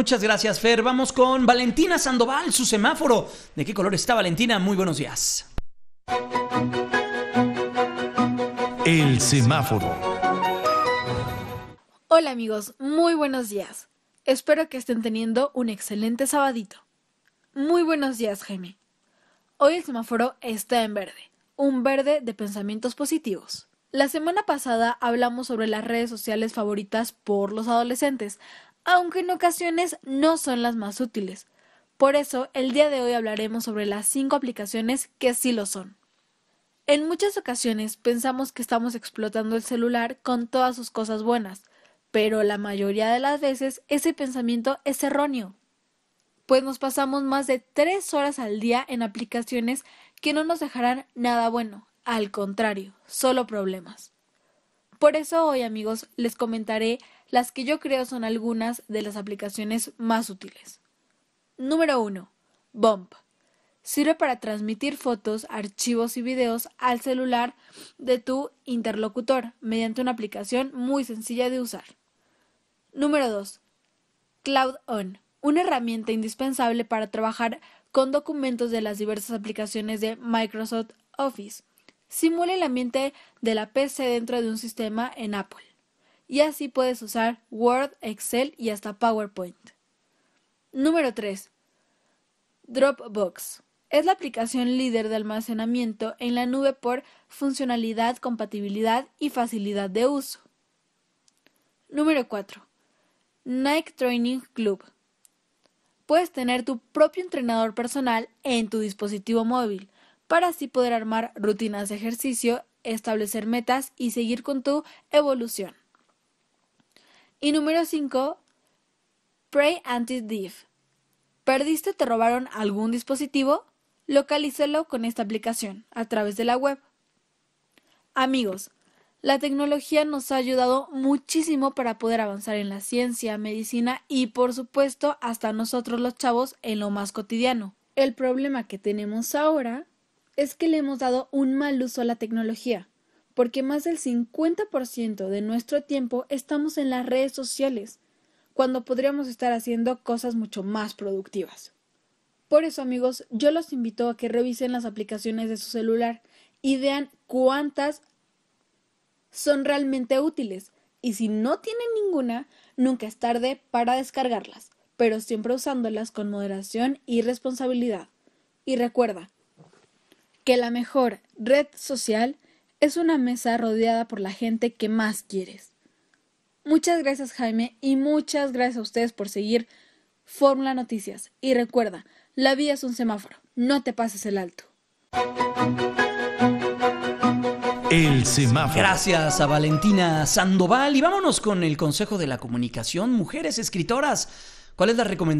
Muchas gracias, Fer. Vamos con Valentina Sandoval, su semáforo. ¿De qué color está Valentina? Muy buenos días. El semáforo. Hola amigos, muy buenos días. Espero que estén teniendo un excelente sabadito. Muy buenos días, Jaime. Hoy el semáforo está en verde, un verde de pensamientos positivos. La semana pasada hablamos sobre las redes sociales favoritas por los adolescentes, aunque en ocasiones no son las más útiles. Por eso, el día de hoy hablaremos sobre las cinco aplicaciones que sí lo son. En muchas ocasiones pensamos que estamos explotando el celular con todas sus cosas buenas, pero la mayoría de las veces ese pensamiento es erróneo, pues nos pasamos más de tres horas al día en aplicaciones que no nos dejarán nada bueno, al contrario, solo problemas. Por eso hoy amigos les comentaré las que yo creo son algunas de las aplicaciones más útiles. Número 1. Bump. Sirve para transmitir fotos, archivos y videos al celular de tu interlocutor mediante una aplicación muy sencilla de usar. Número 2. Cloud On. Una herramienta indispensable para trabajar con documentos de las diversas aplicaciones de Microsoft Office simula el ambiente de la PC dentro de un sistema en Apple. Y así puedes usar Word, Excel y hasta PowerPoint. Número 3. Dropbox. Es la aplicación líder de almacenamiento en la nube por funcionalidad, compatibilidad y facilidad de uso. Número 4. Nike Training Club. Puedes tener tu propio entrenador personal en tu dispositivo móvil para así poder armar rutinas de ejercicio, establecer metas y seguir con tu evolución. Y número 5, Pray Anti-Div. ¿Perdiste o te robaron algún dispositivo? Localízalo con esta aplicación a través de la web. Amigos, la tecnología nos ha ayudado muchísimo para poder avanzar en la ciencia, medicina y por supuesto hasta nosotros los chavos en lo más cotidiano. El problema que tenemos ahora es que le hemos dado un mal uso a la tecnología, porque más del 50% de nuestro tiempo estamos en las redes sociales, cuando podríamos estar haciendo cosas mucho más productivas. Por eso, amigos, yo los invito a que revisen las aplicaciones de su celular y vean cuántas son realmente útiles. Y si no tienen ninguna, nunca es tarde para descargarlas, pero siempre usándolas con moderación y responsabilidad. Y recuerda, que la mejor red social es una mesa rodeada por la gente que más quieres. Muchas gracias Jaime y muchas gracias a ustedes por seguir Fórmula Noticias. Y recuerda, la vía es un semáforo, no te pases el alto. El semáforo. Gracias a Valentina Sandoval y vámonos con el Consejo de la Comunicación. Mujeres escritoras, ¿cuál es la recomendación?